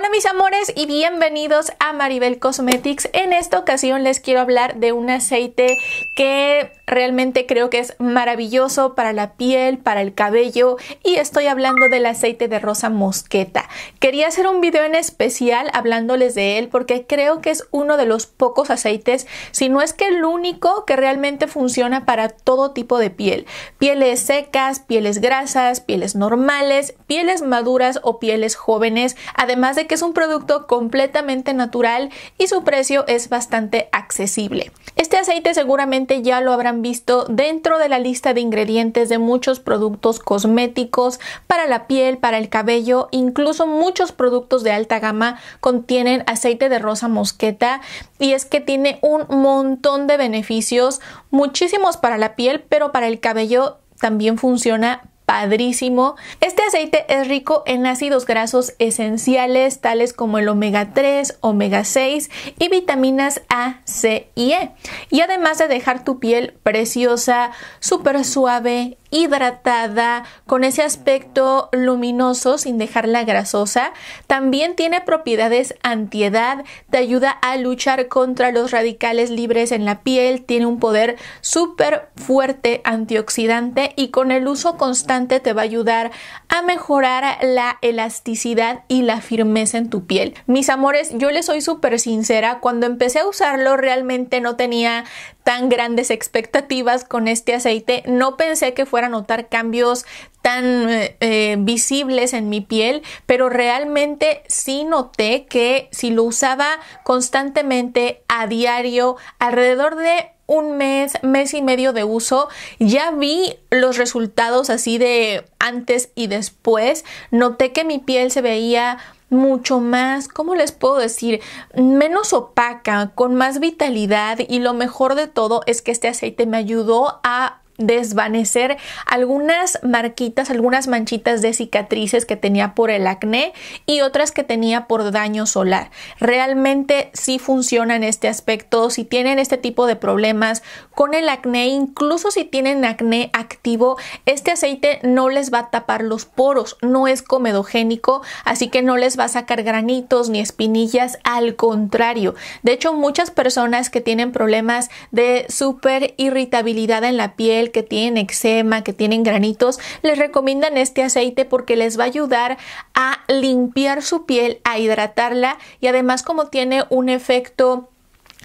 Hola mis amores y bienvenidos a Maribel Cosmetics. En esta ocasión les quiero hablar de un aceite que realmente creo que es maravilloso para la piel, para el cabello y estoy hablando del aceite de rosa mosqueta. Quería hacer un video en especial hablándoles de él porque creo que es uno de los pocos aceites, si no es que el único que realmente funciona para todo tipo de piel. Pieles secas, pieles grasas, pieles normales, pieles maduras o pieles jóvenes, además de que es un producto completamente natural y su precio es bastante accesible. Este aceite seguramente ya lo habrán visto dentro de la lista de ingredientes de muchos productos cosméticos para la piel, para el cabello, incluso muchos productos de alta gama contienen aceite de rosa mosqueta y es que tiene un montón de beneficios, muchísimos para la piel, pero para el cabello también funciona padrísimo. Este aceite es rico en ácidos grasos esenciales tales como el omega 3, omega 6 y vitaminas A, C y E. Y además de dejar tu piel preciosa, súper suave hidratada, con ese aspecto luminoso sin dejarla grasosa. También tiene propiedades antiedad, te ayuda a luchar contra los radicales libres en la piel, tiene un poder súper fuerte antioxidante y con el uso constante te va a ayudar a mejorar la elasticidad y la firmeza en tu piel. Mis amores, yo les soy súper sincera, cuando empecé a usarlo realmente no tenía tan grandes expectativas con este aceite, no pensé que fuera a notar cambios tan eh, eh, visibles en mi piel, pero realmente sí noté que si lo usaba constantemente a diario, alrededor de un mes, mes y medio de uso, ya vi los resultados así de antes y después. Noté que mi piel se veía mucho más, ¿cómo les puedo decir? Menos opaca, con más vitalidad y lo mejor de todo es que este aceite me ayudó a desvanecer algunas marquitas, algunas manchitas de cicatrices que tenía por el acné y otras que tenía por daño solar. Realmente sí funciona en este aspecto, si tienen este tipo de problemas con el acné, incluso si tienen acné activo, este aceite no les va a tapar los poros, no es comedogénico, así que no les va a sacar granitos ni espinillas, al contrario. De hecho, muchas personas que tienen problemas de super irritabilidad en la piel, que tienen eczema, que tienen granitos, les recomiendan este aceite porque les va a ayudar a limpiar su piel, a hidratarla y además como tiene un efecto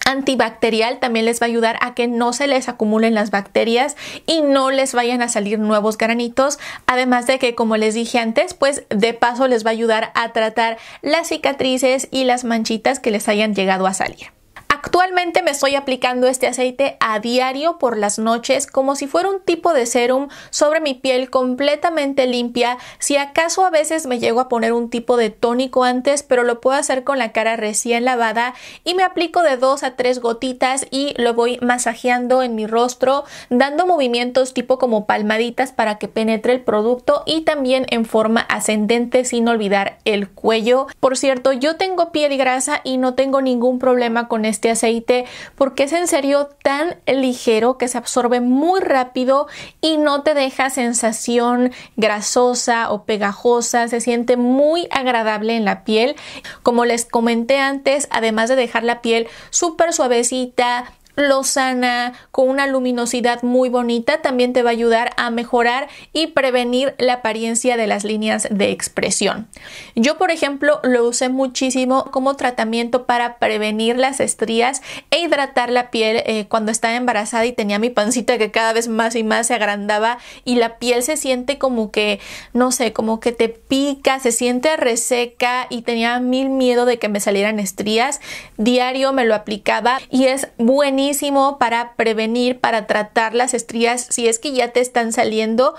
antibacterial también les va a ayudar a que no se les acumulen las bacterias y no les vayan a salir nuevos granitos además de que como les dije antes pues de paso les va a ayudar a tratar las cicatrices y las manchitas que les hayan llegado a salir Actualmente me estoy aplicando este aceite a diario por las noches como si fuera un tipo de serum sobre mi piel completamente limpia. Si acaso a veces me llego a poner un tipo de tónico antes, pero lo puedo hacer con la cara recién lavada y me aplico de dos a tres gotitas y lo voy masajeando en mi rostro, dando movimientos tipo como palmaditas para que penetre el producto y también en forma ascendente sin olvidar el cuello. Por cierto, yo tengo piel grasa y no tengo ningún problema con este aceite aceite porque es en serio tan ligero que se absorbe muy rápido y no te deja sensación grasosa o pegajosa, se siente muy agradable en la piel. Como les comenté antes, además de dejar la piel súper suavecita, lozana, con una luminosidad muy bonita, también te va a ayudar a mejorar y prevenir la apariencia de las líneas de expresión. Yo, por ejemplo, lo usé muchísimo como tratamiento para prevenir las estrías e hidratar la piel eh, cuando estaba embarazada y tenía mi pancita que cada vez más y más se agrandaba y la piel se siente como que, no sé, como que te pica, se siente reseca y tenía mil miedo de que me salieran estrías. Diario me lo aplicaba y es buenísimo para prevenir, para tratar las estrías si es que ya te están saliendo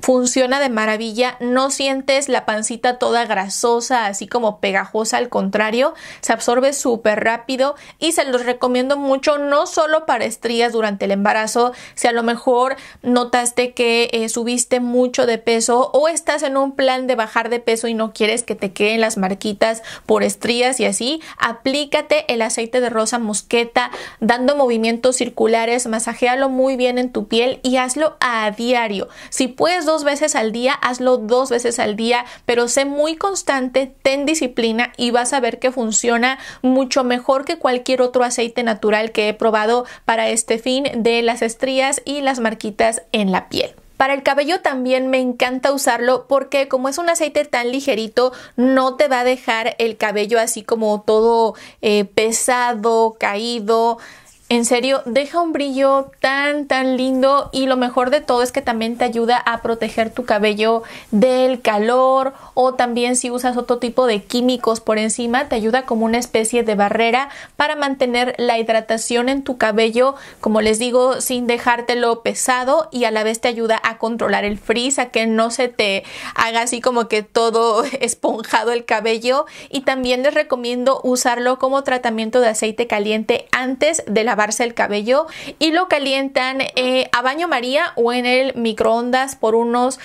funciona de maravilla, no sientes la pancita toda grasosa, así como pegajosa, al contrario, se absorbe súper rápido y se los recomiendo mucho, no solo para estrías durante el embarazo, si a lo mejor notaste que eh, subiste mucho de peso o estás en un plan de bajar de peso y no quieres que te queden las marquitas por estrías y así, aplícate el aceite de rosa mosqueta dando movimientos circulares, masajéalo muy bien en tu piel y hazlo a diario. Si puedes dos veces al día, hazlo dos veces al día, pero sé muy constante, ten disciplina y vas a ver que funciona mucho mejor que cualquier otro aceite natural que he probado para este fin de las estrías y las marquitas en la piel. Para el cabello también me encanta usarlo porque como es un aceite tan ligerito no te va a dejar el cabello así como todo eh, pesado, caído, en serio, deja un brillo tan, tan lindo y lo mejor de todo es que también te ayuda a proteger tu cabello del calor o también si usas otro tipo de químicos por encima, te ayuda como una especie de barrera para mantener la hidratación en tu cabello, como les digo, sin dejártelo pesado y a la vez te ayuda a controlar el frizz, a que no se te haga así como que todo esponjado el cabello y también les recomiendo usarlo como tratamiento de aceite caliente antes de la el cabello y lo calientan eh, a baño María o en el microondas por unos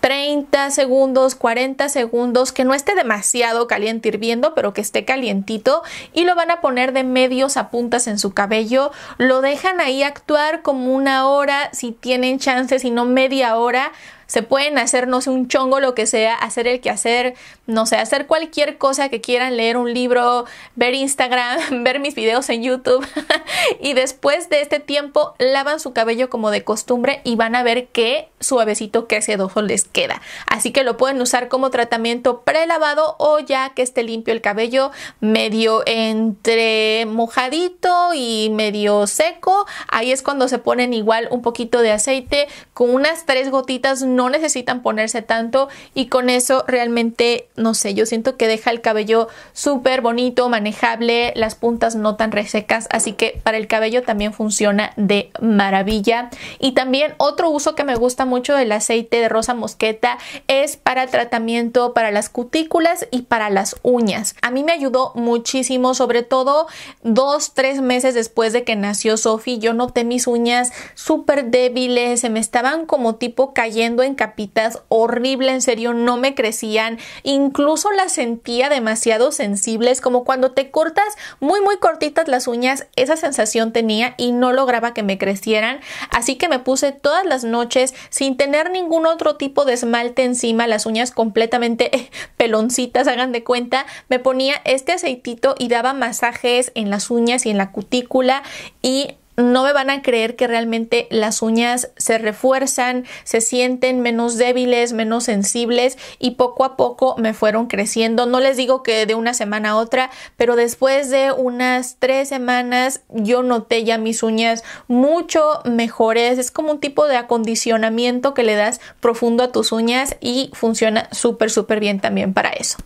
30 segundos, 40 segundos, que no esté demasiado caliente hirviendo, pero que esté calientito y lo van a poner de medios a puntas en su cabello, lo dejan ahí actuar como una hora, si tienen chance, si no media hora se pueden hacer, no sé, un chongo, lo que sea, hacer el quehacer, no sé, hacer cualquier cosa que quieran, leer un libro, ver Instagram, ver mis videos en YouTube y después de este tiempo lavan su cabello como de costumbre y van a ver qué suavecito, qué sedoso les queda. Así que lo pueden usar como tratamiento prelavado o ya que esté limpio el cabello, medio entre mojadito y medio seco. Ahí es cuando se ponen igual un poquito de aceite con unas tres gotitas no necesitan ponerse tanto y con eso realmente, no sé, yo siento que deja el cabello súper bonito, manejable, las puntas no tan resecas, así que para el cabello también funciona de maravilla. Y también otro uso que me gusta mucho del aceite de rosa mosqueta es para tratamiento para las cutículas y para las uñas. A mí me ayudó muchísimo, sobre todo dos, tres meses después de que nació Sophie, yo noté mis uñas súper débiles, se me estaban como tipo cayendo en capitas, horrible, en serio, no me crecían, incluso las sentía demasiado sensibles, como cuando te cortas muy muy cortitas las uñas, esa sensación tenía y no lograba que me crecieran, así que me puse todas las noches sin tener ningún otro tipo de esmalte encima, las uñas completamente eh, peloncitas, hagan de cuenta, me ponía este aceitito y daba masajes en las uñas y en la cutícula y no me van a creer que realmente las uñas se refuerzan, se sienten menos débiles, menos sensibles y poco a poco me fueron creciendo. No les digo que de una semana a otra, pero después de unas tres semanas yo noté ya mis uñas mucho mejores. Es como un tipo de acondicionamiento que le das profundo a tus uñas y funciona súper, súper bien también para eso.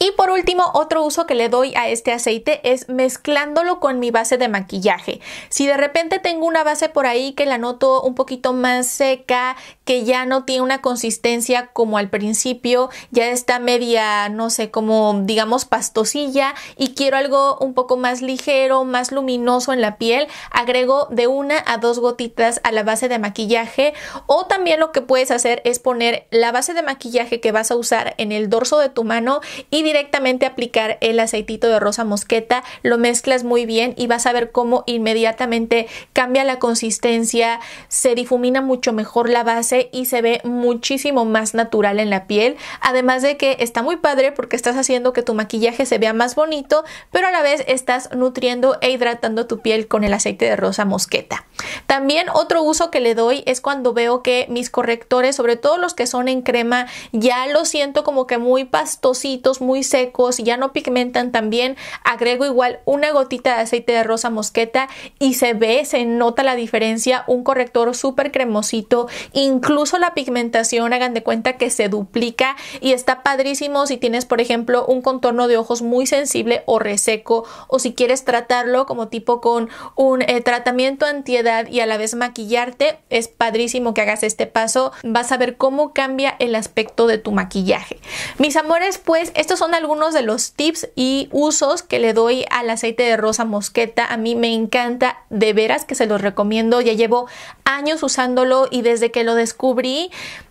Y por último, otro uso que le doy a este aceite es mezclándolo con mi base de maquillaje. Si de repente tengo una base por ahí que la noto un poquito más seca, que ya no tiene una consistencia como al principio, ya está media, no sé, como digamos pastosilla y quiero algo un poco más ligero, más luminoso en la piel, agrego de una a dos gotitas a la base de maquillaje o también lo que puedes hacer es poner la base de maquillaje que vas a usar en el dorso de tu mano y directamente aplicar el aceitito de rosa mosqueta, lo mezclas muy bien y vas a ver cómo inmediatamente cambia la consistencia, se difumina mucho mejor la base y se ve muchísimo más natural en la piel, además de que está muy padre porque estás haciendo que tu maquillaje se vea más bonito, pero a la vez estás nutriendo e hidratando tu piel con el aceite de rosa mosqueta. También otro uso que le doy es cuando veo que mis correctores, sobre todo los que son en crema, ya lo siento como que muy pastositos, muy secos, ya no pigmentan también agrego igual una gotita de aceite de rosa mosqueta y se ve, se nota la diferencia, un corrector súper cremosito, incluso la pigmentación, hagan de cuenta que se duplica y está padrísimo si tienes, por ejemplo, un contorno de ojos muy sensible o reseco o si quieres tratarlo como tipo con un eh, tratamiento antiedad y a la vez maquillarte, es padrísimo que hagas este paso, vas a ver cómo cambia el aspecto de tu maquillaje. Mis amores, pues esto son algunos de los tips y usos que le doy al aceite de rosa mosqueta. A mí me encanta, de veras que se los recomiendo. Ya llevo años usándolo y desde que lo descubrí,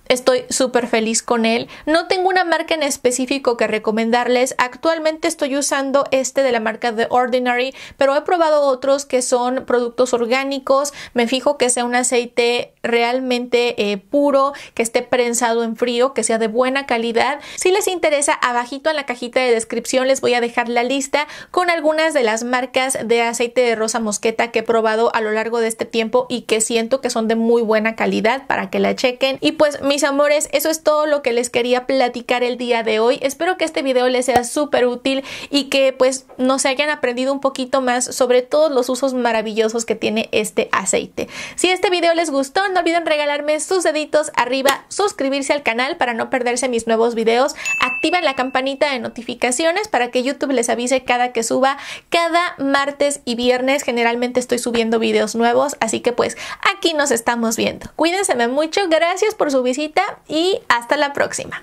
Estoy súper feliz con él. No tengo una marca en específico que recomendarles. Actualmente estoy usando este de la marca The Ordinary, pero he probado otros que son productos orgánicos. Me fijo que sea un aceite realmente eh, puro, que esté prensado en frío, que sea de buena calidad. Si les interesa, abajito en la cajita de descripción les voy a dejar la lista con algunas de las marcas de aceite de rosa mosqueta que he probado a lo largo de este tiempo y que siento que son de muy buena calidad para que la chequen. Y pues mi mis amores, eso es todo lo que les quería platicar el día de hoy. Espero que este video les sea súper útil y que pues nos hayan aprendido un poquito más sobre todos los usos maravillosos que tiene este aceite. Si este video les gustó, no olviden regalarme sus deditos arriba, suscribirse al canal para no perderse mis nuevos videos, activen la campanita de notificaciones para que YouTube les avise cada que suba. Cada martes y viernes generalmente estoy subiendo videos nuevos, así que pues aquí nos estamos viendo. Cuídense mucho, gracias por su visita y hasta la próxima.